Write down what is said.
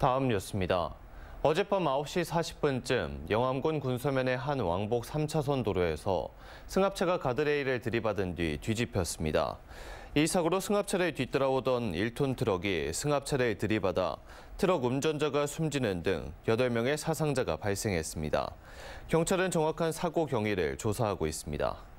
다음 뉴스입니다. 어젯밤 9시 40분쯤 영암군 군소면의 한 왕복 3차선 도로에서 승합차가 가드레일을 들이받은 뒤 뒤집혔습니다. 이 사고로 승합차를 뒤따라오던 1톤 트럭이 승합차를 들이받아 트럭 운전자가 숨지는 등 8명의 사상자가 발생했습니다. 경찰은 정확한 사고 경위를 조사하고 있습니다.